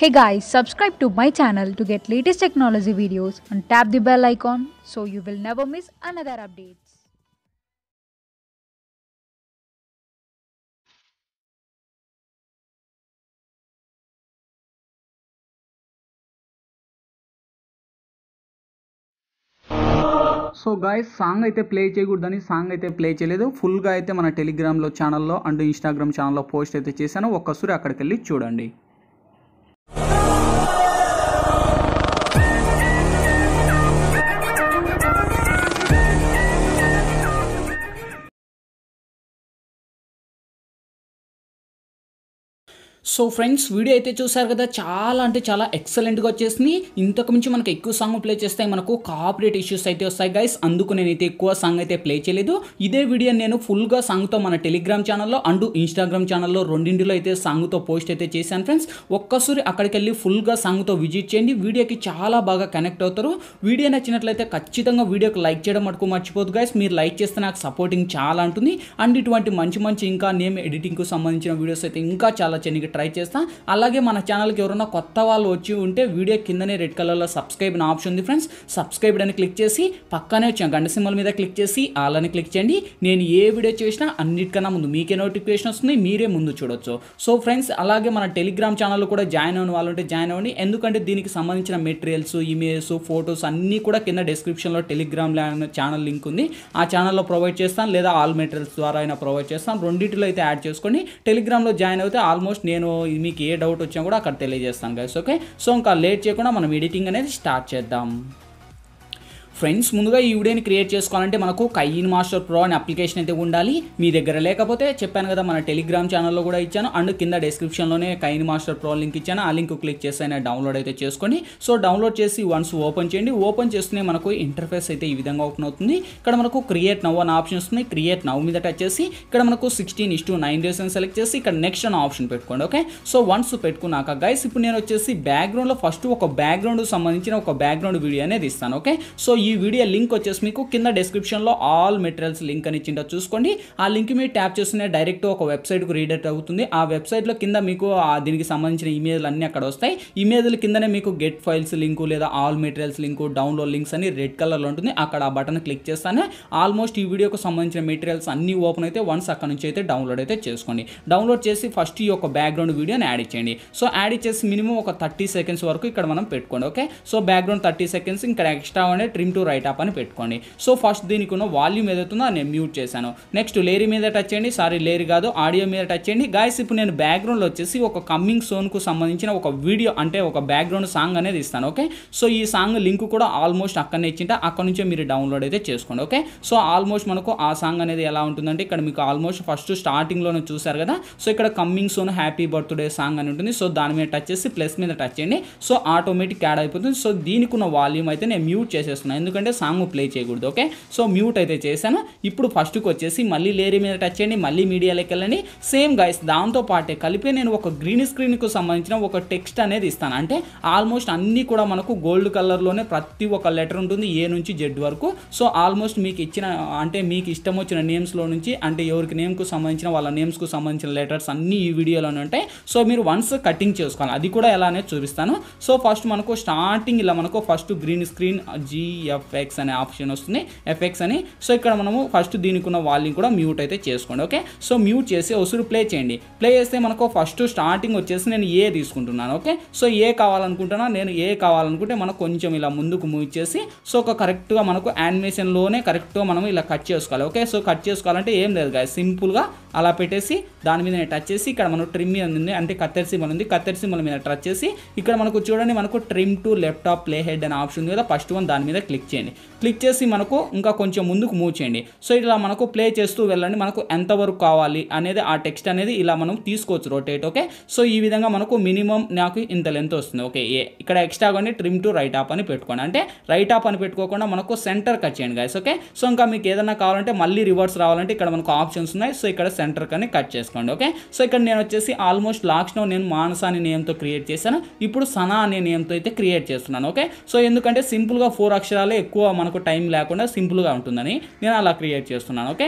Hey guys, subscribe to my channel to get latest technology videos and tap the bell icon so you will never miss another updates. So guys song అయితే play చేయకూడదని song అయితే play చేయలేదు ఫుల్గా అయితే మన టెలిగ్రామ్లో ఛానల్లో and Instagram ఛానల్లో పోస్ట్ అయితే చేశాను ఒక్కసారి అక్కడికి వెళ్ళి చూడండి సో ఫ్రెండ్స్ వీడియో అయితే చూసారు కదా చాలా అంటే చాలా ఎక్సలెంట్గా వచ్చేసింది ఇంతకు మించి మనకు ఎక్కువ సాంగ్ ప్లే చేస్తే మనకు కాపరేట్ ఇష్యూస్ అయితే వస్తాయి గైస్ అందుకు నేనైతే ఎక్కువ సాంగ్ అయితే ప్లే చేయలేదు ఇదే వీడియో నేను ఫుల్గా సాంగ్తో మన టెలిగ్రామ్ ఛానల్లో అండ్ ఇన్స్టాగ్రామ్ ఛానల్లో రెండింటిలో అయితే సాంగ్తో పోస్ట్ అయితే చేశాను ఫ్రెండ్స్ ఒక్కసారి అక్కడికి వెళ్ళి ఫుల్గా సాంగ్తో విజిట్ చేయండి వీడియోకి చాలా బాగా కనెక్ట్ అవుతారు వీడియో నచ్చినట్లయితే ఖచ్చితంగా వీడియోకి లైక్ చేయడం మటుకు మర్చిపోదు గైస్ మీరు లైక్ చేస్తే నాకు సపోర్టింగ్ చాలా ఉంటుంది అండ్ ఇటువంటి మంచి మంచి ఇంకా నేమ్ ఎడిటింగ్కు సంబంధించిన వీడియోస్ అయితే ఇంకా చాలా చెనిగి ట్రై చేస్తాను అలాగే మన ఛానల్కి ఎవరైనా కొత్త వాళ్ళు వచ్చి ఉంటే వీడియో కిందనే రెడ్ కలర్లో సబ్స్క్రైబ్ నా ఆప్షన్ ఉంది ఫ్రెండ్స్ సబ్స్క్రైబ్ అని క్లిక్ చేసి పక్కనే వచ్చాను గండ సింబల్ మీద క్లిక్ చేసి వాళ్ళని క్లిక్ చేయండి నేను ఏ వీడియో చేసినా అన్నిటికన్నా ముందు మీకే నోటిఫికేషన్ వస్తుంది మీరే ముందు చూడొచ్చు సో ఫ్రెండ్స్ అలాగే మన టెలిగ్రామ్ ఛానల్ కూడా జాయిన్ అవ్వని వాళ్ళు ఉంటే జాయిన్ అవ్వండి ఎందుకంటే దీనికి సంబంధించిన మెటీరియల్స్ ఇమేజెస్ ఫొటోస్ అన్నీ కూడా కింద డిస్క్రిప్షన్లో టెలిగ్రామ్ ఛానల్ లింక్ ఉంది ఆ ఛానల్లో ప్రొవైడ్ చేస్తాను లేదా ఆల్ మెటీరియల్స్ ద్వారా అయినా ప్రొవైడ్ చేస్తాను రెండింటిలో అయితే యాడ్ చేసుకోండి టెలిగ్రామ్లో జాయిన్ అయితే ఆల్మోస్ట్ నేను నేను మీకు ఏ డౌట్ వచ్చినా కూడా అక్కడ తెలియజేస్తాను గైస్ ఓకే సో ఇంకా లేట్ చేయకుండా మనం ఎడిటింగ్ అనేది స్టార్ట్ చేద్దాం ఫ్రెండ్స్ ముందుగా ఈ వీడియోని క్రియేట్ చేసుకోవాలంటే మనకు కయ్యిన్ మాస్టర్ ప్రో అనే అప్లికేషన్ అయితే ఉండాలి మీ దగ్గర లేకపోతే చెప్పాను కదా మన టెలిగ్రామ్ ఛానల్లో కూడా ఇచ్చాను అండ్ కింద డిస్క్రిప్షన్లోనే కయ్యిన్ మాస్టర్ ప్రో లింక్ ఇచ్చాను ఆ లింక్ క్లిక్ చేసి అయినా డౌన్లోడ్ అయితే చేసుకోండి సో డౌన్లోడ్ చేసి వన్స్ ఓపెన్ చేయండి ఓపెన్ చేస్తూనే మనకు ఇంటర్ఫేస్ అయితే ఈ విధంగా ఓపెన్ అవుతుంది ఇక్కడ మనకు క్రియేట్ నవ్ అని ఆప్షన్ వస్తుంది క్రియేట్ నవ్ మీద టచ్ చేసి ఇక్కడ మనకు sixteen is to nine days అని సెలెక్ట్ చేసి ఇక్కడ నెక్స్ట్ అని ఆప్షన్ పెట్టుకోండి ఓకే సో వన్స్ పెట్టుకున్నాక గైస్ ఇప్పుడు నేను వచ్చేసి బ్యాక్గ్రౌండ్లో ఫస్ట్ ఒక బ్యాక్గ్రౌండ్కి సంబంధించిన ఒక బ్యాక్గ్రౌండ్ వీడియో అనేది ఇస్తాను ఓకే సో ఈ వీడియో లింక్ వచ్చేసి మీకు కింద డిస్క్రిప్షన్లో ఆల్ మెటీరియల్స్ లింక్ అని ఇచ్చిండో చూసుకోండి ఆ లింక్ మీరు ట్యాప్ చేస్తున్నా డైరెక్ట్ ఒక వెబ్సైట్కు రీడెక్ట్ అవుతుంది ఆ వెబ్సైట్లో కింద మీకు దీనికి సంబంధించిన ఇమేజ్లు అన్నీ అక్కడ వస్తాయి ఇమేజ్ల కిందనే మీకు గెట్ ఫైల్స్ లింకు లేదా all materials link download links అని రెడ్ కలర్లో ఉంటుంది అక్కడ ఆ బటన్ క్లిక్ చేస్తానే ఆల్మోస్ట్ ఈ వీడియోకు సంబంధించిన మెటీరియల్స్ అన్నీ ఓపెన్ అయితే వన్స్ అక్కడ నుంచి అయితే డౌన్లోడ్ అయితే చేసుకోండి డౌన్లోడ్ చేసి ఫస్ట్ ఈ యొక్క బ్యాక్గ్రౌండ్ వీడియోని యాడ్ చేయండి సో యాడ్ ఇచ్చేసి మినిమం ఒక థర్టీ సెకండ్స్ వరకు ఇక్కడ మనం పెట్టుకోండి okay so background thirty seconds ఇక్కడ ఎక్స్ట్రా ఉండే ట్రిమ్ ఇంటూ రైట్ అప్ అని పెట్టుకోండి సో ఫస్ట్ దీనికి ఉన్న వాల్యూమ్ ఏదవుతుందో నేను మ్యూట్ చేశాను నెక్స్ట్ లేరీ మీద టచ్ చేయండి సారీ లేరీ కాదు ఆడియో మీద టచ్ చేయండి గాయస్ ఇప్పుడు నేను బ్యాక్గ్రౌండ్లో వచ్చేసి ఒక కమ్మింగ్ సోన్కు సంబంధించిన ఒక వీడియో అంటే ఒక బ్యాక్గ్రౌండ్ సాంగ్ అనేది ఇస్తాను ఓకే సో ఈ సాంగ్ లింక్ కూడా ఆల్మోస్ట్ అక్కడనే ఇచ్చింటే అక్కడ నుంచే మీరు డౌన్లోడ్ అయితే చేసుకోండి ఓకే సో ఆల్మోస్ట్ మనకు ఆ సాంగ్ అనేది ఎలా ఉంటుందంటే ఇక్కడ మీకు ఆల్మోస్ట్ ఫస్ట్ స్టార్టింగ్లోనే చూసారు కదా సో ఇక్కడ coming soon happy birthday song అని ఉంటుంది సో దాని మీద టచ్ చేసి ప్లస్ మీద టచ్ చేయండి సో ఆటోమేటిక్ యాడ్ అయిపోతుంది సో దీనికి ఉన్న వాల్యూమ్ అయితే నేను మ్యూట్ చేసేస్తున్నాను ఎందుకంటే సాంగ్ ప్లే చేయకూడదు ఓకే సో మ్యూట్ అయితే చేశాను ఇప్పుడు ఫస్ట్కి వచ్చేసి మళ్ళీ లేరీ మీద టచ్ చేయండి మళ్ళీ మీడియాలోకి వెళ్ళండి సేమ్ గాయస్ దాంతో పాటే కలిపి నేను ఒక గ్రీన్ స్క్రీన్కు సంబంధించిన ఒక టెక్స్ట్ అనేది ఇస్తాను అంటే ఆల్మోస్ట్ అన్నీ కూడా మనకు గోల్డ్ కలర్లోనే ప్రతి ఒక్క లెటర్ ఉంటుంది ఏ నుంచి జెడ్ వరకు సో ఆల్మోస్ట్ మీకు ఇచ్చిన అంటే మీకు ఇష్టం వచ్చిన నేమ్స్లో నుంచి అంటే ఎవరికి నేమ్కు సంబంధించిన వాళ్ళ నేమ్స్కు సంబంధించిన లెటర్స్ అన్నీ ఈ వీడియోలోనే ఉంటాయి సో మీరు వన్స్ కటింగ్ చేసుకోవాలి అది కూడా ఎలా అనేది చూపిస్తాను సో ఫస్ట్ మనకు స్టార్టింగ్ ఇలా మనకు first green screen GF of X అనే ఆప్షన్ వస్తుంది ఎఫ్ఎక్స్ అని సో ఇక్కడ మనము ఫస్ట్ దీనికి ఉన్న వాల్యూమ్ కూడా మ్యూట్ అయితే చేసుకోండి ఓకే సో మ్యూట్ చేసి ఒకసారి ప్లే చేయండి ప్లే చేస్తే మనకు ఫస్ట్ స్టార్టింగ్ వచ్చేసి నేను ఏ తీసుకుంటున్నాను ఓకే సో ఏ కావాలనుకుంటున్నా నేను ఏ కావాలనుకుంటే మనకు కొంచెం ఇలా ముందుకు మూవ్ చేసి సో ఒక కరెక్ట్గా మనకు యానిమేషన్లోనే కరెక్ట్గా మనం ఇలా కట్ చేసుకోవాలి ఓకే సో కట్ చేసుకోవాలంటే ఏం లేదు గాయ సింపుల్గా అలా పెట్టేసి దాని మీద టచ్ చేసి ఇక్కడ మనం ట్రిమ్ మీద ఉంది అంటే కత్తెర సింబల్ ఉంది కత్తెర సింబల్ మీద టచ్ చేసి ఇక్కడ మనకు చూడండి మనకు trim to left of play head అనే ఆప్షన్ ఉంది కదా ఫస్ట్ వన్ దాని మీద క్లిక్ చేయండి క్లిక్ చేసి మనకు ఇంకా కొంచెం ముందుకు మూవ్ చేయండి సో ఇలా మనకు ప్లే చేస్తూ వెళ్ళండి మనకు ఎంతవరకు కావాలి అనేది ఆ టెక్స్ట్ అనేది ఇలా మనం తీసుకోవచ్చు రొటేట్ ఓకే సో ఈ విధంగా మనకు మినిమం నాకు ఇంత లెంత్ వస్తుంది ఓకే ఏ ఇక్కడ ఎక్స్ట్రా కానీ ట్రిమ్ టు రైట్ ఆప్ అని పెట్టుకోండి అంటే రైట్ ఆప్ అని పెట్టుకోకుండా మనకు సెంటర్ కట్ చేయండి గాయస్ ఓకే సో ఇంకా మీకు ఏదైనా కావాలంటే మళ్ళీ రివర్స్ రావాలంటే ఇక్కడ మనకు ఆప్షన్స్ ఉన్నాయి సో ఇక్కడ సెంటర్ కానీ కట్ చేసుకోండి ఓకే సో ఇక్కడ నేను వచ్చేసి ఆల్మోస్ట్ లాస్ట్లో నేను మానసాని అనే నేమ్తో క్రియేట్ చేశాను ఇప్పుడు సనా అనే నేమ్తో అయితే క్రియేట్ చేస్తున్నాను ఓకే సో ఎందుకంటే సింపుల్గా ఫోర్ అక్షరాలే ఎక్కువ మనకు టైం లేకుండా సింపుల్గా ఉంటుందని నేను అలా క్రియేట్ చేస్తున్నాను ఓకే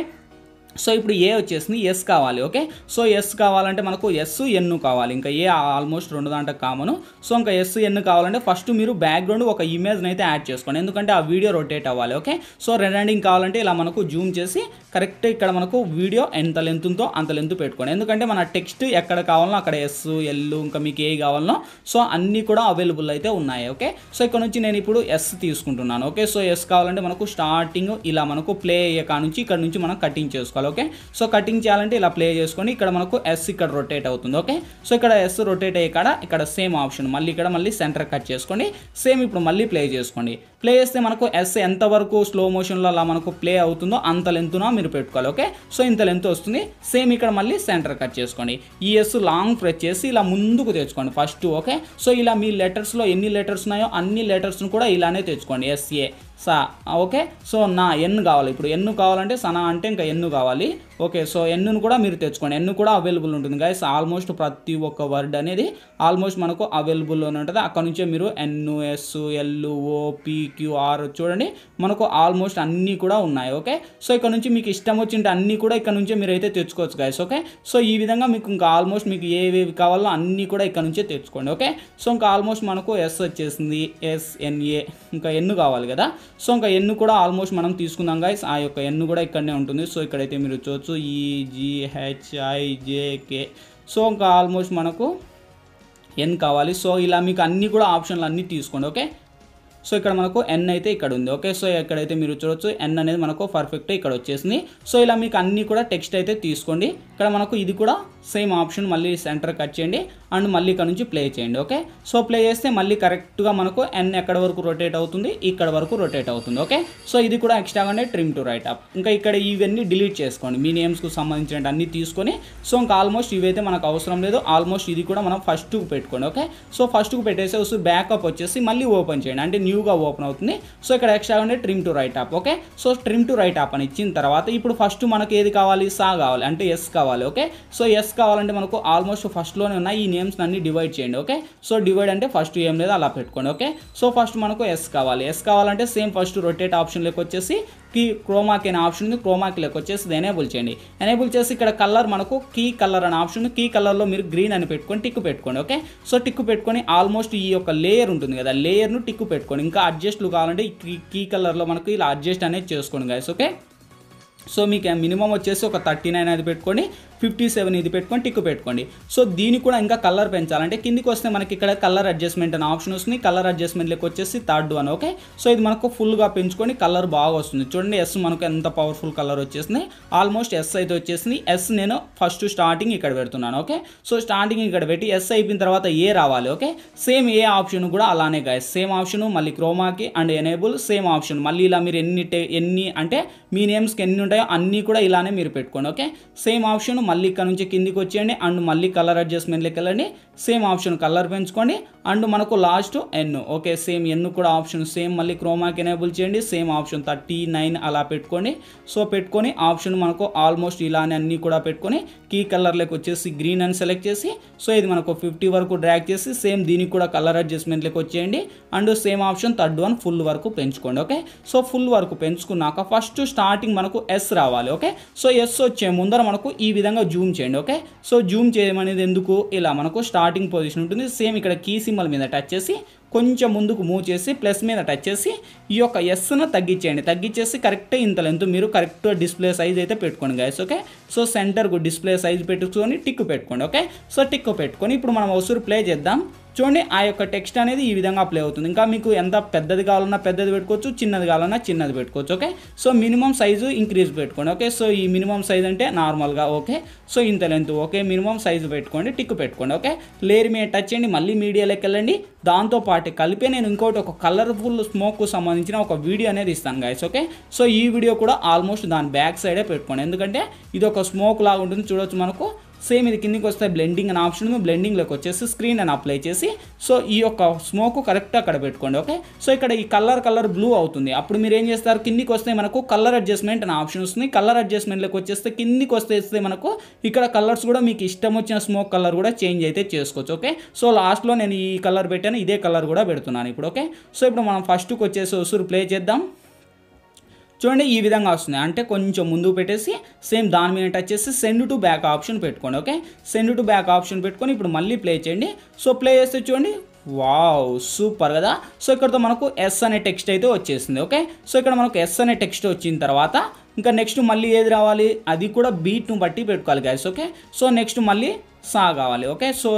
సో ఇప్పుడు ఏ వచ్చేసింది ఎస్ కావాలి ఓకే సో ఎస్ కావాలంటే మనకు ఎస్ ఎన్ను కావాలి ఇంకా ఏ ఆల్మోస్ట్ రెండు దాంట్లో కామను సో ఇంకా ఎస్ ఎన్ను కావాలంటే ఫస్ట్ మీరు బ్యాక్గ్రౌండ్ ఒక ఇమేజ్ని అయితే యాడ్ చేసుకోండి ఎందుకంటే ఆ వీడియో రొటేట్ అవ్వాలి ఓకే సో రెండింగ్ కావాలంటే ఇలా మనకు జూమ్ చేసి కరెక్ట్ ఇక్కడ మనకు వీడియో ఎంత లెంత్ ఉందో అంత లెంత్ పెట్టుకోండి ఎందుకంటే మన టెక్స్ట్ ఎక్కడ కావాలనో అక్కడ ఎస్ ఎల్ ఇంకా మీకు ఏ కావాలనో సో అన్నీ కూడా అవైలబుల్ అయితే ఉన్నాయి ఓకే సో ఇక్కడ నుంచి నేను ఇప్పుడు ఎస్ తీసుకుంటున్నాను ఓకే సో ఎస్ కావాలంటే మనకు స్టార్టింగ్ ఇలా మనకు ప్లే అయ్యే నుంచి ఇక్కడ నుంచి మనం కటింగ్ చేసుకోవాలి ఓకే సో కటింగ్ చేయాలంటే ఇలా ప్లే చేసుకొని ఇక్కడ మనకు ఎస్ ఇక్కడ రొటేట్ అవుతుంది ఓకే సో ఇక్కడ ఎస్ రొటేట్ అయ్యే కాడ ఇక్కడ సేమ్ ఆప్షన్ మళ్ళీ ఇక్కడ మళ్ళీ సెంటర్ కట్ చేసుకోండి సేమ్ ఇప్పుడు మళ్ళీ ప్లే చేసుకోండి ప్లే చేస్తే మనకు ఎస్ ఎంతవరకు స్లో మోషన్లో అలా మనకు ప్లే అవుతుందో అంత లెంత్న మీరు పెట్టుకోవాలి ఓకే సో ఇంత లెంత్ వస్తుంది సేమ్ ఇక్కడ మళ్ళీ సెంటర్ కట్ చేసుకోండి ఈ ఎస్ లాంగ్ ప్రెస్ చేసి ఇలా ముందుకు తెచ్చుకోండి ఫస్ట్ ఓకే సో ఇలా మీ లెటర్స్లో ఎన్ని లెటర్స్ ఉన్నాయో అన్ని లెటర్స్ను కూడా ఇలానే తెచ్చుకోండి ఎస్ఏ సా ఓకే సో నా ఎన్ను కావాలి ఇప్పుడు ఎన్ను కావాలంటే సనా అంటే ఇంకా ఎన్ను కావాలి ఓకే సో ఎన్నును కూడా మీరు తెచ్చుకోండి ఎన్ను కూడా అవైలబుల్ ఉంటుంది గైస్ ఆల్మోస్ట్ ప్రతి ఒక్క వర్డ్ అనేది ఆల్మోస్ట్ మనకు అవైలబుల్లోనే ఉంటుంది అక్కడ నుంచే మీరు ఎన్ను ఎస్ ఎల్ ఓపీ క్యూఆర్ చూడండి మనకు ఆల్మోస్ట్ అన్నీ కూడా ఉన్నాయి ఓకే సో ఇక్కడ నుంచి మీకు ఇష్టం వచ్చింటే అన్నీ కూడా ఇక్కడ నుంచే అయితే తెచ్చుకోవచ్చు గైస్ ఓకే సో ఈ విధంగా మీకు ఇంకా ఆల్మోస్ట్ మీకు ఏవేవి కావాలో అన్నీ కూడా ఇక్కడ నుంచే తెచ్చుకోండి ఓకే సో ఇంకా ఆల్మోస్ట్ మనకు ఎస్ వచ్చేసింది ఎస్ఎన్ఏ ఇంకా ఎన్ను కావాలి కదా సో ఇంకా ఎన్ను కూడా ఆల్మోస్ట్ మనం తీసుకుందాం గాయస్ ఆ యొక్క ఎన్ను కూడా ఇక్కడనే ఉంటుంది సో ఇక్కడైతే మీరు చూడొచ్చు ఈజీహెచ్ఐజేకే e, సో ఇంకా ఆల్మోస్ట్ మనకు ఎన్ కావాలి సో ఇలా మీకు అన్నీ కూడా ఆప్షన్లు అన్నీ తీసుకోండి ఓకే సో ఇక్కడ మనకు ఎన్ అయితే ఇక్కడ ఉంది ఓకే సో ఎక్కడైతే మీరు చూడొచ్చు ఎన్ అనేది మనకు పర్ఫెక్ట్ ఇక్కడ వచ్చేసింది సో ఇలా మీకు అన్ని కూడా టెక్స్ట్ అయితే తీసుకోండి ఇక్కడ మనకు ఇది కూడా సేమ్ ఆప్షన్ మళ్ళీ సెంటర్ కట్ చేయండి అండ్ మళ్ళీ ఇక్కడ నుంచి ప్లే చేయండి ఓకే సో ప్లే చేస్తే మళ్ళీ కరెక్ట్గా మనకు ఎన్ ఎక్కడ వరకు రొటేట్ అవుతుంది ఇక్కడ వరకు రొటేట్ అవుతుంది ఓకే సో ఇది కూడా ఎక్స్ట్రాగా ఉండే ట్రిమ్ టు రైట్ అప్ ఇంకా ఇక్కడ ఇవన్నీ డిలీట్ చేసుకోండి మీ నేమ్స్కు సంబంధించిన అన్ని తీసుకొని సో ఇంకా ఆల్మోస్ట్ ఇవైతే మనకు అవసరం లేదు ఆల్మోస్ట్ ఇది కూడా మనం ఫస్ట్కు పెట్టుకోండి ఓకే సో ఫస్ట్కు పెట్టేసి వస్తుంది బ్యాకప్ వచ్చేసి మళ్ళీ ఓపెన్ చేయండి అంటే న్యూగా ఓపెన్ అవుతుంది సో ఇక్కడ ఎక్స్ట్రాగా ఉండే trim to right of okay so trim to right of అని ఇచ్చిన తర్వాత ఇప్పుడు ఫస్ట్ మనకు ఏది కావాలి సా కావాలి అంటే ఎస్ కావాలి ఓకే సో ఎస్ కావాలంటే మనకు ఆల్మోస్ట్ ఫస్ట్లోనే ఉన్న ఈ నేమ్స్ అన్ని డివైడ్ చేయండి ఓకే సో డివైడ్ అంటే ఫస్ట్ ఏం లేదు అలా పెట్టుకోండి ఓకే సో ఫస్ట్ మనకు ఎస్ కావాలి ఎస్ కావాలంటే సేమ్ ఫస్ట్ రొటేట్ ఆప్షన్ వచ్చేసి కీ క్రోమాక్ అనే ఆప్షన్ ఉంది క్రోమాకి లెక్క వచ్చేసి ఎనేబుల్ చేయండి ఎనేబుల్ చేసి ఇక్కడ కలర్ మనకు కీ కలర్ అనే ఆప్షన్ కీ కలర్లో మీరు గ్రీన్ అని పెట్టుకొని టిక్ పెట్టుకోండి ఓకే సో టిక్ పెట్టుకొని ఆల్మోస్ట్ ఈ యొక్క లేయర్ ఉంటుంది కదా లేయర్ను టిక్ పెట్టుకోండి ఇంకా అడ్జస్ట్లు కావాలంటే కీ కీ కలర్లో మనకు ఇలా అడ్జస్ట్ అనేది చేసుకోండి గాయస్ ఓకే సో మీకు మినిమం వచ్చేసి ఒక థర్టీ నైన్ అది పెట్టుకొని ఫిఫ్టీ సెవెన్ ఇది పెట్టుకొని టిక్ పెట్టుకోండి సో దీన్ని కూడా ఇంకా కలర్ పెంచాలంటే కిందికి వస్తే మనకి ఇక్కడ కలర్ అడ్జస్ట్మెంట్ అనే ఆప్షన్ వస్తుంది కలర్ అడ్జస్ట్మెంట్ లెక్క వచ్చేసి థర్డ్ వన్ ఓకే సో ఇది మనకు ఫుల్గా పెంచుకొని కలర్ బాగా వస్తుంది చూడండి ఎస్ మనకు ఎంత పవర్ఫుల్ కలర్ వచ్చేసింది ఆల్మోస్ట్ ఎస్ అయితే వచ్చేసింది ఎస్ నేను ఫస్ట్ స్టార్టింగ్ ఇక్కడ పెడుతున్నాను ఓకే సో స్టార్టింగ్ ఇక్కడ పెట్టి ఎస్ అయిపోయిన తర్వాత ఏ రావాలి ఓకే సేమ్ ఏ ఆప్షన్ కూడా అలానే కాదు సేమ్ ఆప్షన్ మళ్ళీ chroma key and enable same option మళ్ళీ ఇలా మీరు ఎన్ని ఎన్ని అంటే మీ నేమ్స్కి ఎన్ని ఉంటాయో అన్నీ కూడా ఇలానే మీరు పెట్టుకోండి ఓకే సేమ్ ఆప్షన్ మళ్ళీ ఇక్కడ నుంచి కిందికి వచ్చేయండి అండ్ మళ్ళీ కలర్ అడ్జస్ట్మెంట్లోకి వెళ్ళండి సేమ్ ఆప్షన్ కలర్ పెంచుకోండి అండ్ మనకు last N okay same N కూడా ఆప్షన్ సేమ్ మళ్ళీ క్రోమాకి ఎనేబుల్ చేయండి సేమ్ ఆప్షన్ థర్టీ నైన్ అలా పెట్టుకోండి సో పెట్టుకొని ఆప్షన్ మనకు ఆల్మోస్ట్ ఇలానే అన్నీ కూడా పెట్టుకొని కీ కలర్లోకి వచ్చేసి గ్రీన్ అని సెలెక్ట్ చేసి సో ఇది మనకు ఫిఫ్టీ వరకు డ్రాక్ చేసి సేమ్ దీనికి కూడా కలర్ లెక్క వచ్చేయండి and same option third one full వరకు పెంచుకోండి ఓకే సో ఫుల్ వరకు పెంచుకున్నాక ఫస్ట్ స్టార్టింగ్ మనకు ఎస్ రావాలి ఓకే సో ఎస్ వచ్చే ముందర మనకు ఈ విధంగా విధంగా జూమ్ చేయండి ఓకే సో జూమ్ చేయమనేది ఎందుకు ఇలా మనకు స్టార్టింగ్ పొజిషన్ ఉంటుంది సేమ్ ఇక్కడ కీ సింబల్ మీద టచ్ చేసి కొంచెం ముందుకు మూవ్ చేసి ప్లస్ మీద టచ్ చేసి ఈ యొక్క ఎస్ను తగ్గించేయండి తగ్గించేసి కరెక్ట్ ఇంత లెంత్ మీరు కరెక్ట్ డిస్ప్లే సైజ్ అయితే పెట్టుకోండి గైస్ ఓకే సో సెంటర్కు డిస్ప్లే సైజ్ పెట్టుకొని టిక్ పెట్టుకోండి ఓకే సో టిక్ పెట్టుకొని ఇప్పుడు మనం వసూరు ప్లే చేద్దాం చూడండి ఆ యొక్క టెక్స్ట్ అనేది ఈ విధంగా అప్లై అవుతుంది ఇంకా మీకు ఎంత పెద్దది కావాలన్నా పెద్దది పెట్టుకోవచ్చు చిన్నది కావాలన్నా చిన్నది పెట్టుకోవచ్చు okay so minimum size increase పెట్టుకోండి ఓకే సో ఈ మినిమం సైజ్ అంటే నార్మల్గా ఓకే సో ఇంత లెంత్ ఓకే మినిమం సైజు పెట్టుకోండి టిక్ పెట్టుకోండి ఓకే లేర్ మీద టచ్ చేయండి మళ్ళీ మీడియాలోకి వెళ్ళండి దాంతోపాటు కలిపే నేను ఇంకోటి ఒక కలర్ఫుల్ స్మోక్కు సంబంధించిన ఒక వీడియో అనేది ఇస్తాను గాయస్ ఓకే సో ఈ వీడియో కూడా ఆల్మోస్ట్ దాని బ్యాక్ సైడే పెట్టుకోండి ఎందుకంటే ఇది ఒక స్మోక్ లాగా ఉంటుంది చూడవచ్చు మనకు సేమ్ ఇది కిందికి వస్తే బ్లెండింగ్ అనే ఆప్షన్ ఉంది బ్లెండింగ్లోకి వచ్చేసి స్క్రీన్ అని అప్లై చేసి సో ఈ యొక్క స్మోక్ కరెక్ట్ అక్కడ పెట్టుకోండి ఓకే సో ఇక్కడ ఈ కలర్ కలర్ బ్లూ అవుతుంది అప్పుడు మీరు ఏం చేస్తారు కిందికి వస్తే మనకు కలర్ అడ్జస్ట్మెంట్ అనే ఆప్షన్ వస్తుంది కలర్ అడ్జస్ట్మెంట్లోకి వచ్చేస్తే కిందికి వస్తే మనకు ఇక్కడ కలర్స్ కూడా మీకు ఇష్టం వచ్చిన స్మోక్ కలర్ కూడా చేంజ్ అయితే చేసుకోవచ్చు ఓకే సో లాస్ట్లో నేను ఈ కలర్ పెట్టాను ఇదే కలర్ కూడా పెడుతున్నాను ఇప్పుడు ఓకే సో ఇప్పుడు మనం ఫస్ట్కి వచ్చేసి వస్తురు ప్లే చేద్దాం చూడండి ఈ విధంగా వస్తుంది అంటే కొంచెం ముందు పెట్టేసి సేమ్ దాని మీద టచ్ చేసి సెండ్ టు బ్యాక్ ఆప్షన్ పెట్టుకోండి okay send to back option పెట్టుకొని ఇప్పుడు మళ్ళీ ప్లే చేయండి సో ప్లే చేస్తే చూడండి వావ్ సూపర్ కదా సో ఇక్కడతో మనకు ఎస్ అనే టెక్స్ట్ అయితే వచ్చేసింది ఓకే సో ఇక్కడ మనకు ఎస్ అనే టెక్స్ట్ వచ్చిన తర్వాత ఇంకా నెక్స్ట్ మళ్ళీ ఏది రావాలి అది కూడా బీట్ను బట్టి పెట్టుకోవాలి గ్యాస్ ఓకే సో నెక్స్ట్ మళ్ళీ సా కావాలి ఓకే సో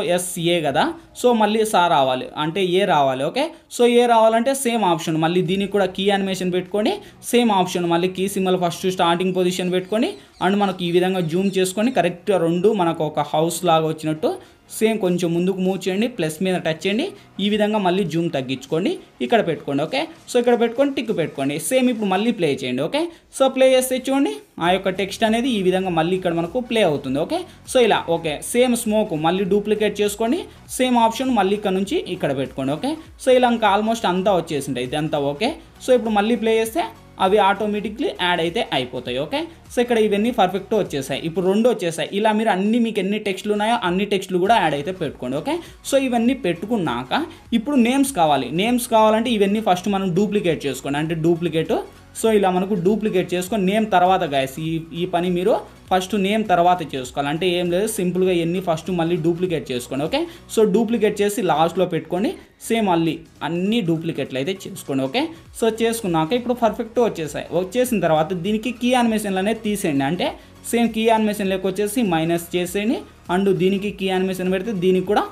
ఏ కదా సో మళ్ళీ సా రావాలి అంటే ఏ రావాలి ఓకే సో ఏ రావాలంటే సేమ్ ఆప్షన్ మళ్ళీ దీనికి కూడా కీ యానిమేషన్ పెట్టుకొని సేమ్ ఆప్షన్ మళ్ళీ key symbol first starting position పెట్టుకొని అండ్ మనకు ఈ విధంగా జూమ్ చేసుకొని కరెక్ట్గా రెండు మనకు ఒక హౌస్ లాగా వచ్చినట్టు సేమ్ కొంచెం ముందుకు మూవ్ చేయండి ప్లస్ మీద టచ్ చేయండి ఈ విధంగా మళ్ళీ జూమ్ తగ్గించుకోండి ఇక్కడ పెట్టుకోండి ఓకే సో ఇక్కడ పెట్టుకొని టిక్ పెట్టుకోండి సేమ్ ఇప్పుడు మళ్ళీ ప్లే చేయండి ఓకే సో ప్లే చేస్తే చూడండి ఆ యొక్క టెక్స్ట్ అనేది ఈ విధంగా మళ్ళీ ఇక్కడ మనకు ప్లే అవుతుంది ఓకే సో ఇలా ఓకే సేమ్ స్మోక్ మళ్ళీ డూప్లికేట్ చేసుకోండి సేమ్ ఆప్షన్ మళ్ళీ ఇక్కడ నుంచి ఇక్కడ పెట్టుకోండి ఓకే సో ఇలా ఇంకా ఆల్మోస్ట్ అంతా వచ్చేసిండే ఇదంతా ఓకే సో ఇప్పుడు మళ్ళీ ప్లే చేస్తే అవి ఆటోమేటిక్లీ యాడ్ అయితే అయిపోతాయి ఓకే సో ఇక్కడ ఇవన్నీ పర్ఫెక్ట్ వచ్చేసాయి ఇప్పుడు రెండు వచ్చేసాయి ఇలా మీరు అన్ని మీకు ఎన్ని టెక్స్ట్లు ఉన్నాయో అన్ని టెక్స్ట్లు కూడా యాడ్ అయితే పెట్టుకోండి ఓకే సో ఇవన్నీ పెట్టుకున్నాక ఇప్పుడు నేమ్స్ కావాలి నేమ్స్ కావాలంటే ఇవన్నీ ఫస్ట్ మనం డూప్లికేట్ చేసుకోండి అంటే డూప్లికేట్ సో ఇలా మనకు డూప్లికేట్ చేసుకొని నేమ్ తర్వాత గాయస్ ఈ ఈ పని మీరు ఫస్ట్ నేమ్ తర్వాత చేసుకోవాలి అంటే ఏం లేదు సింపుల్గా ఎన్ని ఫస్ట్ మళ్ళీ డూప్లికేట్ చేసుకోండి ఓకే సో డూప్లికేట్ చేసి లాస్ట్లో పెట్టుకోండి సేమ్ మళ్ళీ అన్ని డూప్లికేట్లు అయితే చేసుకోండి ఓకే సో చేసుకున్నాక ఇప్పుడు పర్ఫెక్ట్ వచ్చేసాయి వచ్చేసిన తర్వాత దీనికి కీ అనిమేషన్లు అనేది తీసేయండి అంటే సేమ్ కీ ఆనిమేషన్ లెక్క వచ్చేసి మైనస్ చేసేయండి అండ్ దీనికి కీ ఆనిమేషన్ పెడితే దీనికి కూడా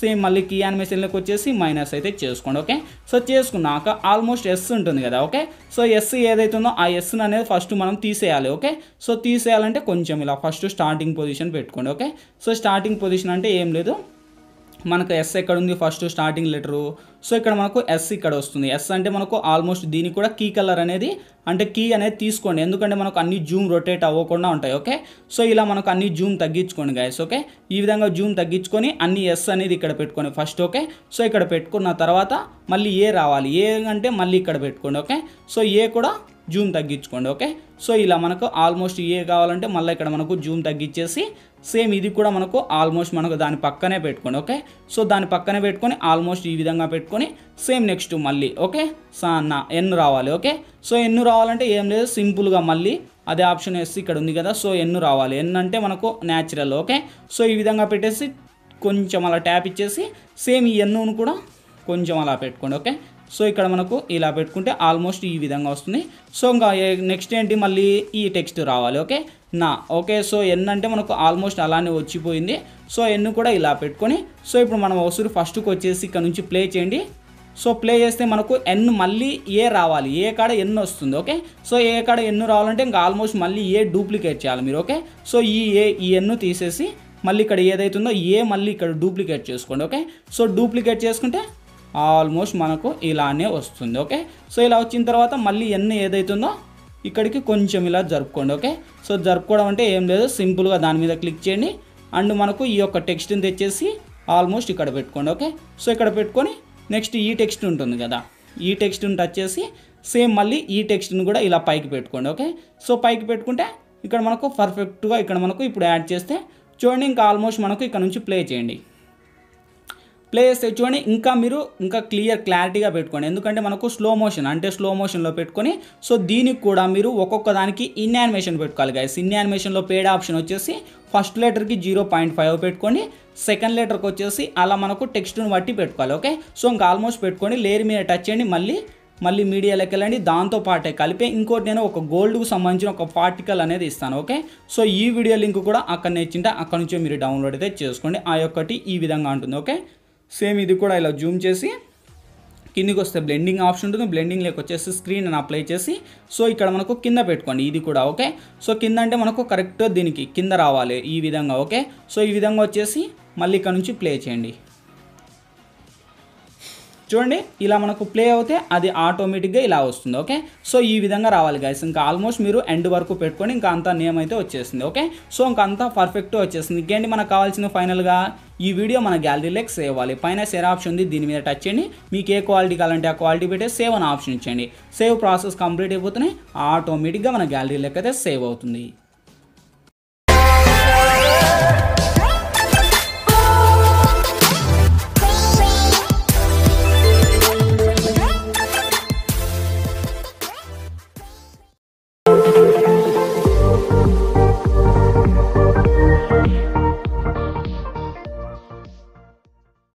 సేమ్ మళ్ళీ కీ యానిమేషన్లోకి వచ్చేసి మైనస్ అయితే చేసుకోండి ఓకే సో చేసుకున్నాక ఆల్మోస్ట్ ఎస్ ఉంటుంది కదా ఓకే సో ఎస్ ఏదైతే ఉందో ఆ ఎస్ని అనేది ఫస్ట్ మనం తీసేయాలి ఓకే సో తీసేయాలంటే కొంచెం ఇలా ఫస్ట్ స్టార్టింగ్ పొజిషన్ పెట్టుకోండి ఓకే సో స్టార్టింగ్ పొజిషన్ అంటే ఏం లేదు మనకు ఎస్ ఎక్కడ ఉంది ఫస్ట్ స్టార్టింగ్ లెటరు సో ఇక్కడ మనకు ఎస్ ఇక్కడ వస్తుంది ఎస్ అంటే మనకు ఆల్మోస్ట్ దీనికి కూడా కీ కలర్ అనేది అంటే కీ అనేది తీసుకోండి ఎందుకంటే మనకు అన్ని జూమ్ రొటేట్ అవ్వకుండా ఉంటాయి ఓకే సో ఇలా మనకు అన్ని జూమ్ తగ్గించుకోండి గాయస్ ఓకే ఈ విధంగా జూమ్ తగ్గించుకొని అన్ని ఎస్ అనేది ఇక్కడ పెట్టుకోండి ఫస్ట్ ఓకే సో ఇక్కడ పెట్టుకున్న తర్వాత మళ్ళీ ఏ రావాలి ఏ అంటే మళ్ళీ ఇక్కడ పెట్టుకోండి ఓకే సో ఏ కూడా జూమ్ తగ్గించుకోండి ఓకే సో ఇలా మనకు ఆల్మోస్ట్ ఏ కావాలంటే మళ్ళీ ఇక్కడ మనకు జూమ్ తగ్గించేసి సేమ్ ఇది కూడా మనకు ఆల్మోస్ట్ మనకు దాని పక్కనే పెట్టుకోండి ఓకే సో దాని పక్కనే పెట్టుకొని ఆల్మోస్ట్ ఈ విధంగా పెట్టుకొని సేమ్ నెక్స్ట్ మళ్ళీ ఓకే సా నా ఎన్ రావాలి ఓకే సో ఎన్ను రావాలంటే ఏం లేదు సింపుల్గా మళ్ళీ అదే ఆప్షన్ వేసి ఇక్కడ ఉంది కదా సో ఎన్ను రావాలి ఎన్ అంటే మనకు న్యాచురల్ ఓకే సో ఈ విధంగా పెట్టేసి కొంచెం అలా ట్యాప్ ఇచ్చేసి సేమ్ ఈ ఎన్నును కూడా కొంచెం అలా పెట్టుకోండి ఓకే సో ఇక్కడ మనకు ఇలా పెట్టుకుంటే ఆల్మోస్ట్ ఈ విధంగా వస్తుంది సో ఇంకా నెక్స్ట్ ఏంటి మళ్ళీ ఈ టెక్స్ట్ రావాలి ఓకే నా ఓకే సో ఎన్ అంటే మనకు ఆల్మోస్ట్ అలానే వచ్చిపోయింది సో ఎన్ను కూడా ఇలా పెట్టుకొని సో ఇప్పుడు మనం వసూరు ఫస్ట్కి వచ్చేసి ఇక్కడ నుంచి ప్లే చేయండి సో ప్లే చేస్తే మనకు ఎన్ మళ్ళీ ఏ రావాలి ఏ కాడ ఎన్ వస్తుంది ఓకే సో ఏ కాడ ఎన్ను రావాలంటే ఇంకా ఆల్మోస్ట్ మళ్ళీ ఏ డూప్లికేట్ చేయాలి మీరు ఓకే సో ఈ ఏ ఈ ఎన్ను తీసేసి మళ్ళీ ఇక్కడ ఏదైతుందో ఏ మళ్ళీ ఇక్కడ డూప్లికేట్ చేసుకోండి ఓకే సో డూప్లికేట్ చేసుకుంటే ఆల్మోస్ట్ మనకు ఇలానే వస్తుంది ఓకే సో ఇలా వచ్చిన తర్వాత మళ్ళీ ఎన్ ఏదైతుందో ఇక్కడికి కొంచెం ఇలా జరుపుకోండి ఓకే సో జరుపుకోవడం అంటే ఏం లేదు సింపుల్గా దాని మీద క్లిక్ చేయండి అండ్ మనకు ఈ యొక్క టెక్స్ట్ని తెచ్చేసి ఆల్మోస్ట్ ఇక్కడ పెట్టుకోండి ఓకే సో ఇక్కడ పెట్టుకొని నెక్స్ట్ ఈ టెక్స్ట్ ఉంటుంది కదా ఈ టెక్స్ట్ని టచ్ చేసి సేమ్ మళ్ళీ ఈ టెక్స్ట్ని కూడా ఇలా పైకి పెట్టుకోండి ఓకే సో పైకి పెట్టుకుంటే ఇక్కడ మనకు పర్ఫెక్ట్గా ఇక్కడ మనకు ఇప్పుడు యాడ్ చేస్తే చూడండి ఇంకా ఆల్మోస్ట్ మనకు ఇక్కడ నుంచి ప్లే చేయండి ప్లే చేస్తే చూడండి ఇంకా మీరు ఇంకా క్లియర్ క్లారిటీగా పెట్టుకోండి ఎందుకంటే మనకు స్లో మోషన్ అంటే స్లో మోషన్లో పెట్టుకొని సో దీనికి కూడా మీరు ఒక్కొక్క దానికి ఇన్ యానిమేషన్ పెట్టుకోవాలి గైస్ ఇన్ యానిమేషన్లో పేడ్ ఆప్షన్ వచ్చేసి ఫస్ట్ లెటర్కి జీరో పాయింట్ ఫైవ్ పెట్టుకొని సెకండ్ లెటర్కి వచ్చేసి అలా మనకు టెక్స్ట్ని బట్టి పెట్టుకోవాలి ఓకే సో ఇంకా ఆల్మోస్ట్ పెట్టుకొని లేర్ మీద టచ్ చేయండి మళ్ళీ మళ్ళీ మీడియాలోకి వెళ్ళండి దాంతో పాటే కలిపి ఇంకోటి నేను ఒక గోల్డ్కు సంబంధించిన ఒక పార్టికల్ అనేది ఇస్తాను ఓకే సో ఈ వీడియో లింక్ కూడా అక్కడ నేర్చింటే అక్కడ నుంచే మీరు డౌన్లోడ్ అయితే చేసుకోండి ఆ యొక్కటి ఈ విధంగా ఉంటుంది ఓకే సేమ్ ఇది కూడా ఇలా జూమ్ చేసి కిందికి వస్తే బ్లెండింగ్ ఆప్షన్ ఉంటుంది బ్లెండింగ్ లేక వచ్చేసి స్క్రీన్ అని అప్లై చేసి సో ఇక్కడ మనకు కింద పెట్టుకోండి ఇది కూడా ఓకే సో కింద అంటే మనకు కరెక్ట్ దీనికి కింద రావాలి ఈ విధంగా ఓకే సో ఈ విధంగా వచ్చేసి మళ్ళీ ఇక్కడ నుంచి ప్లే చేయండి చూడండి ఇలా మనకు ప్లే అవుతే అది ఆటోమేటిక్గా ఇలా వస్తుంది ఓకే సో ఈ విధంగా రావాలి గాయస్ ఇంకా ఆల్మోస్ట్ మీరు ఎండ్ వరకు పెట్టుకొని ఇంకా అంతా నేమ్ అయితే వచ్చేసింది ఓకే సో ఇంకా అంతా పర్ఫెక్ట్ వచ్చేసింది ఇంకేంటి మనకు కావాల్సిన ఫైనల్గా ఈ వీడియో మన గ్యాలరీలోకి సేవ్ అవ్వాలి పైన సేర్ ఆప్షన్ ఉంది దీని మీద టచ్ చేయండి మీకు ఏ క్వాలిటీ కావాలంటే ఆ క్వాలిటీ పెట్టే సేవ్ అని ఆప్షన్ ఇచ్చేయండి సేవ్ ప్రాసెస్ కంప్లీట్ అయిపోతేనే ఆటోమేటిక్గా మన గ్యాలరీలోకి అయితే సేవ్ అవుతుంది